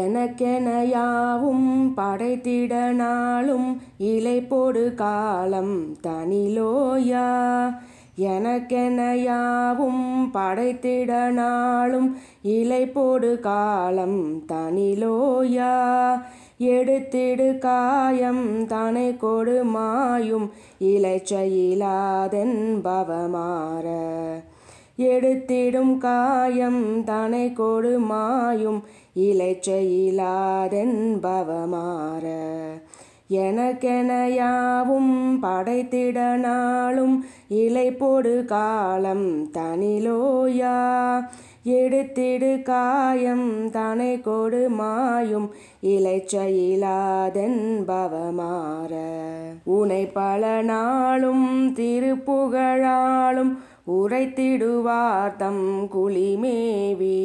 எனக்கெனையாவும் படைத்திடனாலும் இலை போடு காலம் தனிலோயா எனக்கெனையாவும் படைத்திடனாலும் இலை போடு காலம் தனிலோயா எடுத்திடு காயம் தானே கொடு மாயும் இலைச்சையிலாதென் பவமாற எடுத்திடும் காயம் தானே கொடு மாயும் இலைச்செயிலாதென் எனக்கெனையாவும் படைத்திடனாலும் யாவும் இலை பொடு காலம் தனிலோயா எடுத்திடு காயம் தனை கொடு மாயும் இலைச்சையிலாதென் உனை பல நாளும் திருப்புகழாலும் உரைத்திடுவார்த்தம் குளிமேவி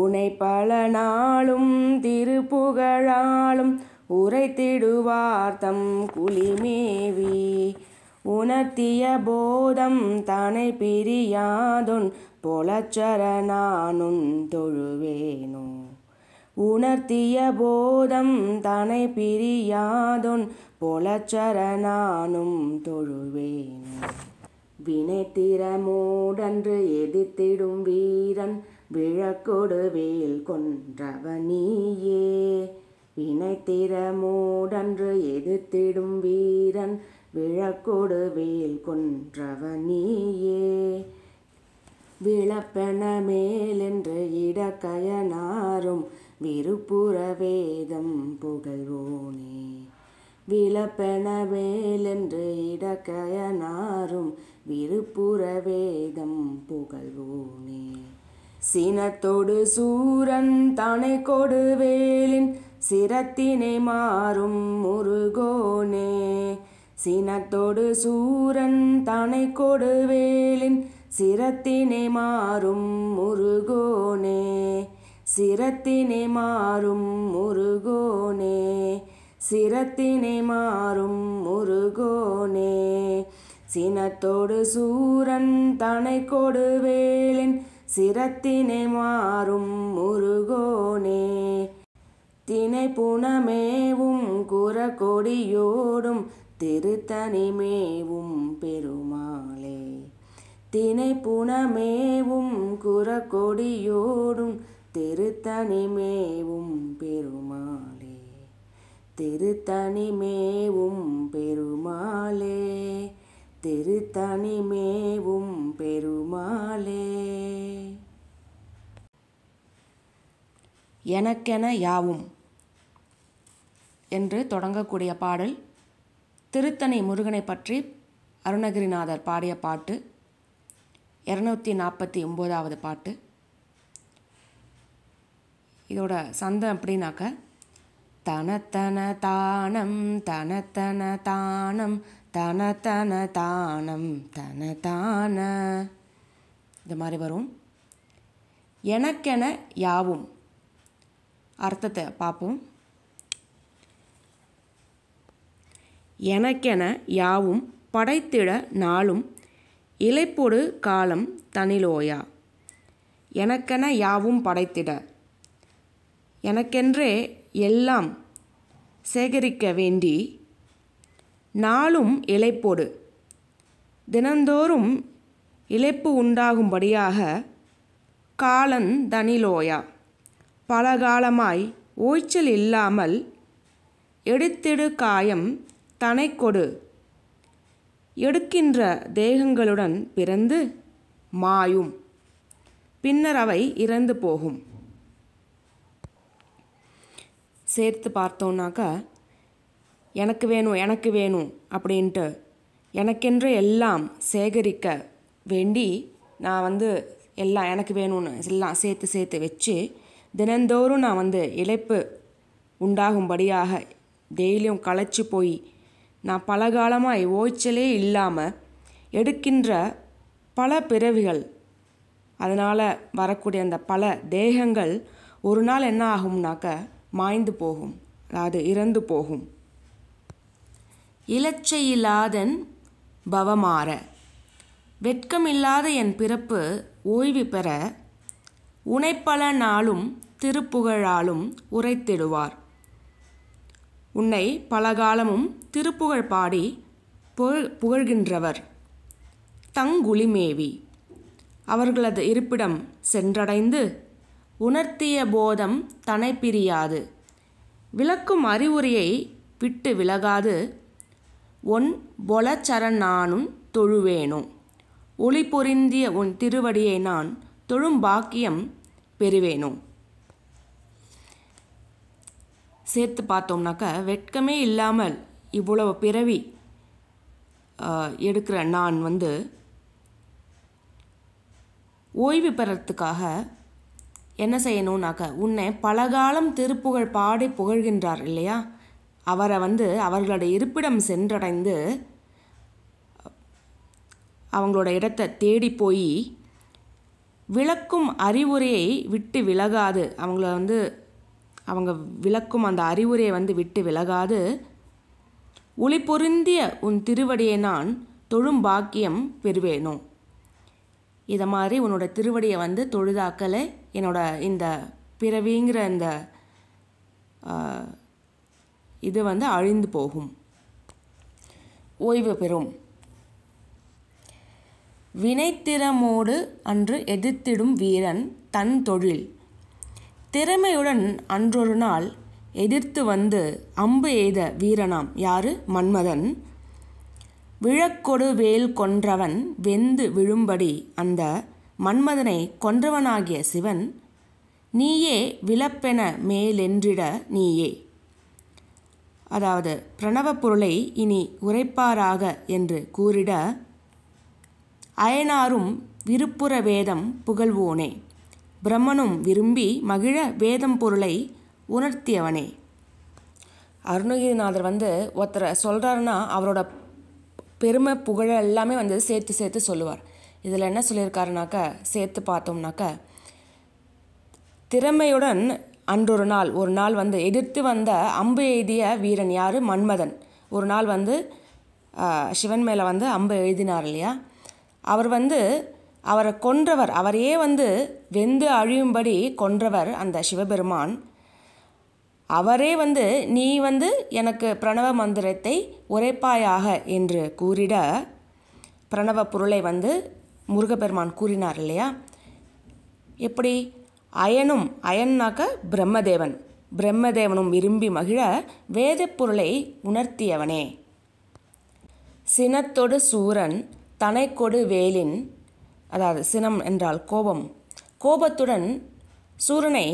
உனை பல நாளும் திருப்புகழாலும் உரைத்திடுவார் தம் குளிமேவி உணர்த்திய போதம் தனை பிரியாதொன் பொலச்சரணானுன் தொழுவேனோ உணர்த்திய போதம் தனை பிரியாதொன் பொலச்சரணானும் தொழுவேனோ வினைத்திறமோடன்று எதிர்த்திடும் வீரன் விழக்கொடு வேல் கொன்றவனியே திறமூடன்று எதிர்த்திடும் வீரன் விழக்கொடு வேல் கொன்றவனியே விளப்பென மேலென்று இடக்கயனாரும் விருப்புற வேதம் புகழ்வோனே விளப்பென வேலென்று இடக்கயனாரும் விருப்புற வேதம் புகழ்வோனே சினத்தோடு சூரன் தனை கொடு வேலின் சிரத்தினை மாறும் முருகோனே சினத்தோடு சூரன் தனை கொடு வேலின் சிரத்தினை மாறும் முருகோனே சிரத்தினை மாறும் முருகோனே சிரத்தினை மாறும் முருகோனே சினத்தோடு சூரன் தனை கொடு வேலின் சிரத்தினை மாறும் முருகோனே தினை புனமேவும் குற குறகொடியோடும் திருத்தனிமேவும் பெருமாளே தினை புனமேவும் குற குறகொடியோடும் திருத்தனிமேவும் பெருமாளே திருத்தனிமேவும் பெருமாளே திருத்தனிமேவும் பெருமாளே எனக்கென யாவும் என்று தொடங்கக்கூடிய பாடல் திருத்தணி முருகனை பற்றி அருணகிரிநாதர் பாடிய பாட்டு இரநூத்தி நாற்பத்தி ஒம்போதாவது பாட்டு இதோட சந்தம் அப்படின்னாக்க தனத்தன தானம் தனத்தன தானம் தனத்தன தானம் தனதான இந்த மாதிரி வரும் எனக்கென யாவும் அர்த்தத்தை பார்ப்போம் எனக்கென யாவும் படைத்திட நாளும் இலைப்பொடு காலம் தனிலோயா எனக்கென யாவும் படைத்திட எனக்கென்றே எல்லாம் சேகரிக்க வேண்டி நாளும் இலைப்பொடு தினந்தோறும் இழைப்பு உண்டாகும்படியாக காலன் தனிலோயா பல காலமாய் ஓய்ச்சல் இல்லாமல் எடுத்தெடு காயம் தனை கொடு எடுக்கின்ற தேகங்களுடன் பிறந்து மாயும் பின்னர் அவை இறந்து போகும் சேர்த்து பார்த்தோன்னாக்கா எனக்கு வேணும் எனக்கு வேணும் அப்படின்ட்டு எனக்கென்று எல்லாம் சேகரிக்க வேண்டி நான் வந்து எல்லாம் எனக்கு வேணும்னு எல்லாம் சேர்த்து சேர்த்து வச்சு தினந்தோறும் நான் வந்து இழைப்பு உண்டாகும்படியாக டெய்லியும் களைச்சி போய் நான் பல காலமாக ஓய்ச்சலே இல்லாமல் எடுக்கின்ற பல பிறவிகள் அதனால் வரக்கூடிய அந்த பல தேகங்கள் ஒரு நாள் என்ன ஆகும்னாக்க மாய்ந்து போகும் அது இறந்து போகும் இலச்சையில்லாதன் பவமாற வெட்கமில்லாத என் பிறப்பு ஓய்வு பெற உனைப்பல நாளும் திருப்புகழாலும் உரைத்திடுவார் உன்னை பலகாலமும் திருப்புகழ் பாடி புகழ் புகழ்கின்றவர் தங்குளிமேவி அவர்களது இருப்பிடம் சென்றடைந்து உணர்த்திய போதம் தனை பிரியாது விளக்கும் அறிவுரையை விட்டு விலகாது ஒன் பொலச்சரணானும் தொழுவேனும் ஒளி பொருந்திய உன் திருவடியை நான் தொழும் பாக்கியம் பெறுவேணும் சேர்த்து பார்த்தோம்னாக்க வெட்கமே இல்லாமல் இவ்வளவு பிறவி எடுக்கிற நான் வந்து ஓய்வு பெறத்துக்காக என்ன செய்யணும்னாக்க உன்னை பலகாலம் திருப்புகழ் பாடி புகழ்கின்றார் இல்லையா அவரை வந்து அவர்களோட இருப்பிடம் சென்றடைந்து அவங்களோட இடத்தை தேடி போய் விளக்கும் அறிவுரையை விட்டு விலகாது அவங்கள வந்து அவங்க விளக்கும் அந்த அறிவுரையை வந்து விட்டு விலகாது ஒளி பொருந்திய உன் திருவடியை நான் தொழும் பாக்கியம் பெறுவேனோ இதை மாதிரி உன்னோட திருவடியை வந்து தொழுதாக்கலை என்னோட இந்த பிறவிங்கிற இந்த இது வந்து அழிந்து போகும் ஓய்வு பெறும் வினைத்திறமோடு அன்று எதிர்த்திடும் வீரன் தன் தொழில் திறமையுடன் அன்றொரு நாள் எதிர்த்து வந்து அம்பு எய்த வீரனாம் யாரு மன்மதன் விழக்கொடு வேல் கொன்றவன் வெந்து விழும்படி அந்த மன்மதனை கொன்றவனாகிய சிவன் நீயே விளப்பென மேலென்றிட நீயே அதாவது பிரணவ பொருளை இனி உரைப்பாராக என்று கூறிட அயனாரும் விருப்புற வேதம் புகழ்வோனே பிரம்மனும் விரும்பி மகிழ வேதம் பொருளை உணர்த்தியவனே அருணகிரிநாதர் வந்து ஒருத்தரை சொல்கிறாருன்னா அவரோட பெருமை புகழ எல்லாமே வந்து சேர்த்து சேர்த்து சொல்லுவார் இதில் என்ன சொல்லியிருக்காருனாக்க சேர்த்து பார்த்தோம்னாக்க திறமையுடன் அன்றொரு நாள் ஒரு நாள் வந்து எதிர்த்து வந்த அம்பு எழுதிய வீரன் யார் மன்மதன் ஒரு நாள் வந்து சிவன் மேலே வந்து அம்பு எழுதினார் இல்லையா அவர் வந்து அவரை கொன்றவர் அவரையே வந்து வெந்து அழியும்படி கொன்றவர் அந்த சிவபெருமான் அவரே வந்து நீ வந்து எனக்கு பிரணவ மந்திரத்தை உரைப்பாயாக என்று கூறிட பிரணவ பொருளை வந்து முருகப்பெருமான் கூறினார் இல்லையா எப்படி அயனும் அயன்னாக்க பிரம்மதேவன் பிரம்மதேவனும் விரும்பி மகிழ வேதப்பொருளை உணர்த்தியவனே சினத்தொடு சூரன் தனை கொடு வேலின் அதாவது சினம் என்றால் கோபம் கோபத்துடன் சூரனை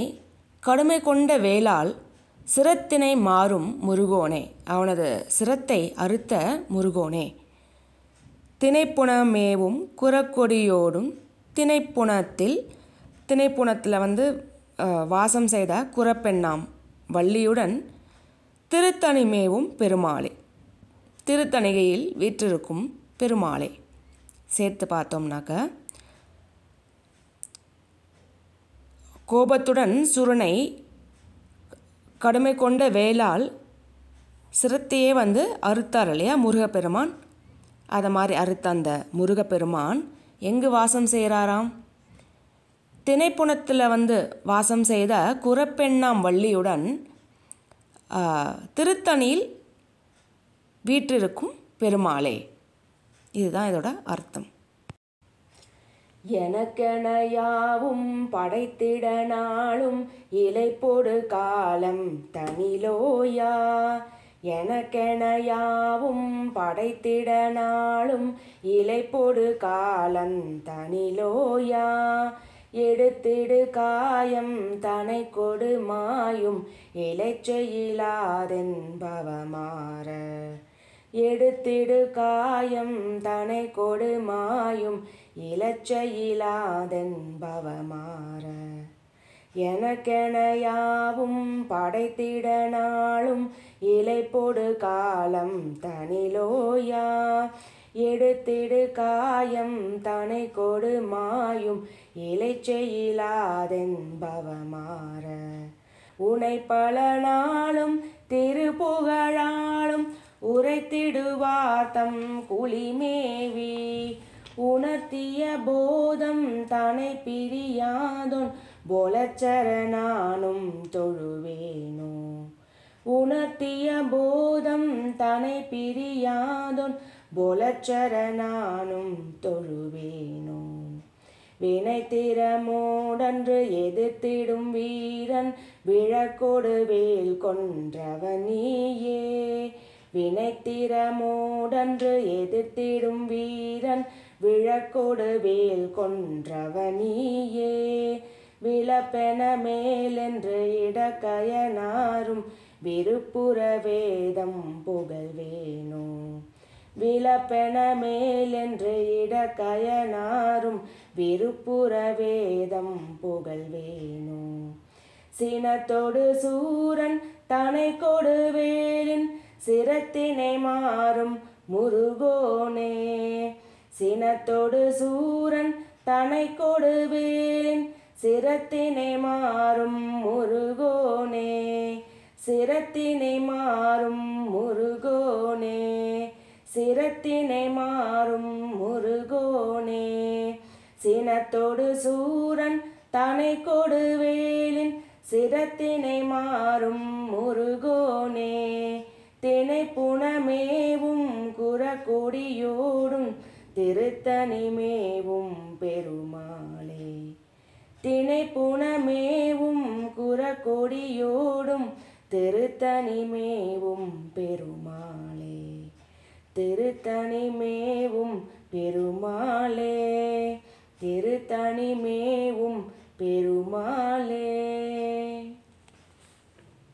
கடுமை கொண்ட வேலால் சிரத்தினை மாறும் முருகோனே அவனது சிரத்தை அறுத்த முருகோனே திணைப்புணமேவும் குரக்கொடியோடும் திணைப்புணத்தில் திணைப்புணத்தில் வந்து வாசம் செய்த குரப்பெண்ணாம் வள்ளியுடன் திருத்தணிமேவும் பெருமாளே திருத்தணிகையில் வீற்றிருக்கும் பெருமாளே சேர்த்து பார்த்தோம்னாக்க கோபத்துடன் சுரனை கடுமை கொண்ட வேலால் சிரத்தையே வந்து அறுத்தார் இல்லையா முருகப்பெருமான் அதை மாதிரி அறுத்த அந்த முருகப்பெருமான் எங்கு வாசம் செய்கிறாராம் திணைப்புணத்தில் வந்து வாசம் செய்த குரப்பெண்ணாம் வள்ளியுடன் திருத்தணியில் வீற்றிருக்கும் பெருமாளே இதுதான் இதோட அர்த்தம் எனக்கெனையாவும் யாவும் படைத்திட நாளும் இலைப்பொடு காலம் தனிலோயா எனக்கெனையாவும் யாவும் படைத்திட நாளும் இலைப்பொடு காலம் தனிலோயா எடுத்திடு காயம் தனை கொடுமாயும் மாயும் இலைச்செயிலாதென்பவமாற எடுத்திடு காயம் தனை கொடு மாயும் இலச்சையிலாதன் பவமாற எனக்கென யாவும் இலை பொடு காலம் தனிலோயா எடுத்திடு காயம் தனை கொடு மாயும் இலைச்செயிலாதென் பவமாற உனை பல நாளும் திருப்புகழாலும் உரைத்திடுவார்த்தம் குளிமேவி உணர்த்திய போதம் தனை பிரியாதொன் போலச்சரணானும் தொழுவேனோ உணர்த்திய போதம் தனை பிரியாதொன் போலச்சரணானும் தொழுவேனோ வினை திறமோடன்று எதிர்த்திடும் வீரன் விழக்கொடுவேல் கொன்றவனீ மூடன்று எதிர்த்திடும் வீரன் விழக்கோடு வேல் கொன்றவனியே விளப்பென மேலென்று இடக்கயனாரும் விருப்புற வேதம் புகழ்வேனோ விளப்பென மேலென்று இடக்கயனாரும் விருப்புற வேதம் புகழ்வேனோ சினத்தொடு சூரன் தனை கொடு வேலின் சிரத்தினை மாறும் முருகோனே சினத்தோடு சூரன் தனை கொடுவேன் சிரத்தினை மாறும் முருகோனே சிரத்தினை மாறும் முருகோனே சிரத்தினை மாறும் முருகோனே சினத்தோடு சூரன் தனை கொடுவேலின் சிரத்தினை மாறும் முருகோனே தினை புனமேவும் குறக்குடியோடும் திருத்தனிமேவும் பெருமாளே தினை புனமேவும் குறக்குடியோடும் திருத்தனிமேவும் பெருமாளே திருத்தனிமேவும் பெருமாளே திருத்தனிமேவும் பெருமாளே